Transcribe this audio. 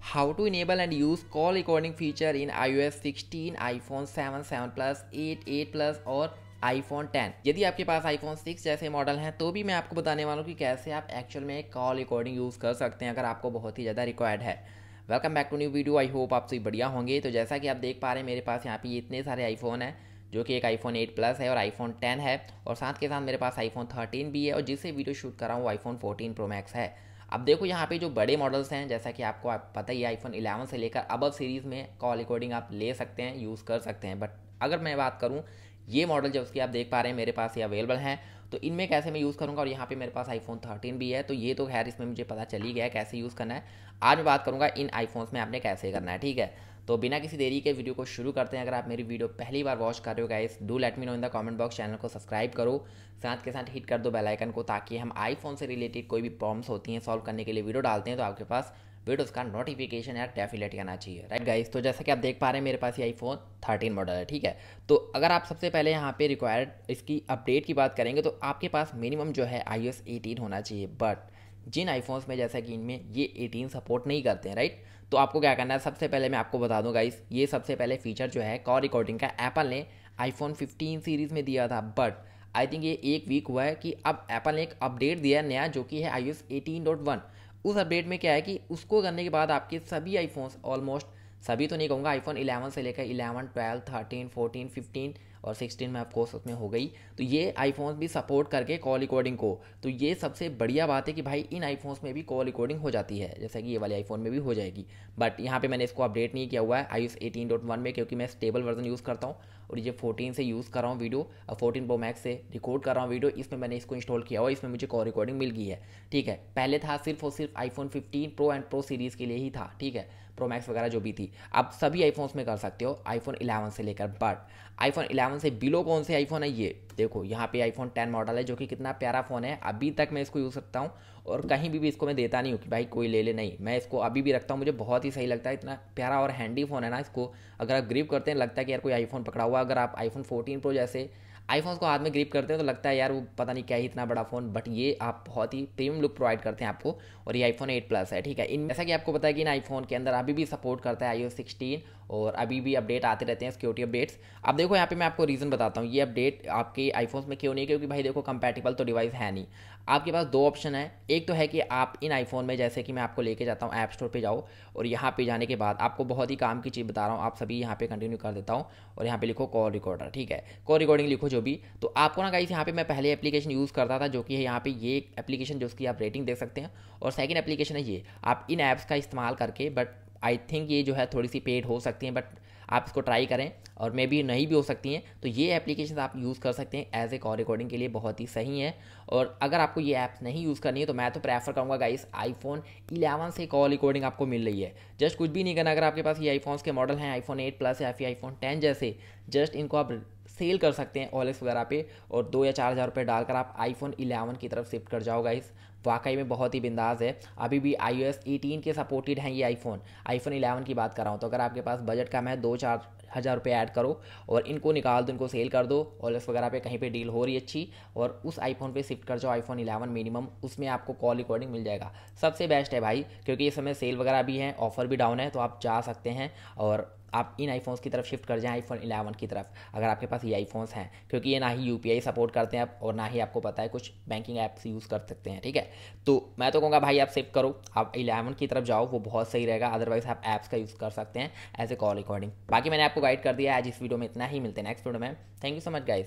how to enable and use call recording feature in iOS 16, iPhone 7, 7 Plus, 8, 8 Plus और iPhone 10 यदि आपके पास iPhone 6 जैसे model हैं तो भी मैं आपको बताने वाला हूँ कि कैसे आप एक्चुअल में कॉल रिकॉर्डिंग यूज़ कर सकते हैं अगर आपको बहुत ही ज़्यादा रिक्वायर्ड है welcome back to new video I hope आप सभी बढ़िया होंगे तो जैसा कि आप देख पा रहे हैं मेरे पास यहाँ पे इतने सारे आईफोन हैं जो कि एक आईफोन 8 प्लस है और आईफोन 10 है और साथ के साथ मेरे पास आईफोन 13 भी है और जिससे वीडियो शूट कर रहा हूँ आईफोन 14 प्रो मैक्स है अब देखो यहाँ पे जो बड़े मॉडल्स हैं जैसा कि आपको आप पता ही आईफोन 11 से लेकर अब सीरीज़ में कॉल रिकॉर्डिंग आप ले सकते हैं यूज़ कर सकते हैं बट अगर मैं बात करूँ ये मॉडल जब उसकी आप देख पा रहे हैं मेरे पास ये अवेलेबल हैं तो इनमें कैसे मैं यूज़ करूँगा और यहाँ पे मेरे पास आईफोन थर्टीन भी है तो ये तो खैर इसमें मुझे पता चली गया है कैसे यूज़ करना है आज मैं बात करूँगा इन आईफोन्स में आपने कैसे करना है ठीक है तो बिना किसी देरी के वीडियो को शुरू करते हैं अगर आप मेरी वीडियो पहली बार वॉच कर रहे हो guys do let me know in the comment box channel को सब्सक्राइब करो साथ के साथ हिट कर दो बेल आइकन को ताकि हम आईफोन से रिलेटेड कोई भी प्रॉब्लम्स होती हैं सॉल्व करने के लिए वीडियो डालते हैं तो आपके पास वीडियो उसका नोटिफिकेशन या डेफिलेट करना चाहिए राइट गाइस तो जैसा कि आप देख पा रहे हैं मेरे पास ये आईफोन थर्टीन मॉडल है ठीक है तो अगर आप सबसे पहले यहाँ पर रिक्वायर्ड इसकी अपडेट की बात करेंगे तो आपके पास मिनिमम जो है आई एस होना चाहिए बट जिन आईफोन्स में जैसा कि इनमें ये 18 सपोर्ट नहीं करते हैं राइट तो आपको क्या करना है सबसे पहले मैं आपको बता दूँगा इस ये सबसे पहले फीचर जो है कॉल रिकॉर्डिंग का एप्पल ने आईफोन 15 सीरीज़ में दिया था बट आई थिंक ये एक वीक हुआ है कि अब एप्पल ने एक अपडेट दिया नया जो कि है आई एस उस अपडेट में क्या है कि उसको करने के बाद आपके सभी आईफोन्स ऑलमोस्ट सभी तो नहीं कहूँगा आईफोन 11 से लेकर 11, 12, 13, 14, 15 और सिक्सटीन में ऑफकोर्स उसमें हो गई तो ये आईफोन्स भी सपोर्ट करके कॉल रिकॉर्डिंग को तो ये सबसे बढ़िया बात है कि भाई इन आईफोन्स में भी कॉल रिकॉर्डिंग हो जाती है जैसा कि ये वाले आईफोन में भी हो जाएगी बट यहाँ पर मैंने इसको अपडेट नहीं किया हुआ है आई एटीन डॉट वन में क्योंकि मैं स्टेबल वर्जन यूज़ करता हूँ और ये फोर्टीन से यूज़ कर रहा हूँ वीडियो और फोर्टीन प्रो मैक्स से रिकॉर्ड कर रहा हूँ वीडियो इसमें मैंने इसको इंस्टॉल किया हुआ इसमें मुझे कॉल रिकॉर्डिंग मिल गई है ठीक है पहले था सिर्फ और सिर्फ iPhone fifteen pro and pro series के लिए ही था ठीक है प्रो मैक्स वगैरह जो भी थी आप सभी आईफोन्स में कर सकते हो आईफोन 11 से लेकर बट आईफोन 11 से बिलो कौन से आईफोन है ये देखो यहाँ पे आईफोन 10 मॉडल है जो कि कितना प्यारा फ़ोन है अभी तक मैं इसको यूज़ करता हूँ और कहीं भी, भी इसको मैं देता नहीं हूँ कि भाई कोई ले ले नहीं मैं इसको अभी भी रखता हूँ मुझे बहुत ही सही लगता है इतना प्यारा और हैंडी फ़ोन है ना इसको अगर आप ग्रिप करते हैं लगता है कि यार कोई आईफोन पकड़ा हुआ अगर आप आईफोन फोर्टीन प्रो जैसे आईफोन को हाथ में ग्रिप करते हैं तो लगता है यार वो पता नहीं क्या ही इतना बड़ा फ़ोन बट ये आप बहुत ही प्रीमियम लुक प्रोवाइड करते हैं आपको और ये आईफोन एट प्लस है ठीक है इन जैसा कि आपको पता है कि इन आईफोन के अंदर अभी भी सपोर्ट करता है आई सिक्सटीन और अभी भी अपडेट आते रहते हैं सिक्योरिटी अपडेट्स अब देखो यहाँ पे मैं आपको रीज़न बताता हूँ ये अपडेट आपके आईफोन में क्यों नहीं क्योंकि भाई देखो कंपेटेबल तो डिवाइस है नहीं आपके पास दो ऑप्शन है एक तो है कि आप इन आईफोन में जैसे कि मैं आपको लेके जाता हूँ ऐप स्टोर पे जाओ और यहाँ पे जाने के बाद आपको बहुत ही काम की चीज़ बता रहा हूँ आप सभी यहाँ पे कंटिन्यू कर देता हूँ और यहाँ पे लिखो कॉल रिकॉर्डर ठीक है कॉल रिकॉर्डिंग लिखो जो जो भी तो आपको ना गाइस यहाँ पे मैं पहले एप्लीकेशन यूज़ करता था जो कि है यहाँ पे ये एप्लीकेशन जो उसकी आप रेटिंग देख सकते हैं और सेकंड एप्लीकेशन है ये आप इन ऐप्स का इस्तेमाल करके बट आई थिंक ये जो है थोड़ी सी पेड हो सकती हैं बट आप इसको ट्राई करें और मे बी नहीं भी हो सकती हैं तो ये एप्लीकेशन आप यूज़ कर सकते हैं एज ए कॉल रिकॉर्डिंग के लिए बहुत ही सही है और अगर आपको ये ऐप्स नहीं यूज़ करनी है तो मैं तो प्रेफर करूँगा गाइस आईफोन 11 से कॉल रिकॉर्डिंग आपको मिल रही है जस्ट कुछ भी नहीं करना अगर आपके पास ये आईफोन्स के मॉडल हैं आईफोन 8 प्लस या फिर आईफोन 10 जैसे जस्ट इनको आप सेल कर सकते हैं ओलेक्स वगैरह पे और दो या चार हज़ार रुपये डालकर आप आईफोन 11 की तरफ शिफ्ट कर जाओ गाइस वाकई में बहुत ही बिंदाज है अभी भी आई ओ के सपोर्टेड हैं ये आईफोन आईफोन 11 की बात कर रहा हूँ तो अगर आपके पास बजट कम है दो चार हज़ार रुपये ऐड करो और इनको निकाल दो इनको सेल कर दो ओलेक्स वगैरह पे कहीं पे डील हो रही अच्छी और उस आईफोन पे शिफ्ट कर जाओ आईफोन इलेवन मिनिमम उसमें आपको कॉल रिकॉर्डिंग मिल जाएगा सबसे बेस्ट है भाई क्योंकि इस समय सेल वगैरह भी हैं ऑफर भी डाउन है तो आप जा सकते हैं और आप इन आईफोन्स की तरफ शिफ्ट कर जाएं आईफोन 11 की तरफ अगर आपके पास ये आईफोन्स हैं क्योंकि ये ना ही यू सपोर्ट करते हैं आप और ना ही आपको पता है कुछ बैंकिंग ऐप्स यूज़ कर सकते हैं ठीक है तो मैं तो कहूँगा भाई आप सिफ्ट करो आप इलेवन की तरफ जाओ वो बहुत सही रहेगा अदरवाइज आप ऐप्स का यूज़ कर सकते हैं एज ए कॉल रिकॉर्डिंग बाकी मैंने आपको गाइड कर दिया आज इस वीडियो में इतना ही मिलते हैं नेक्स्ट वीडियो में thank you so much guys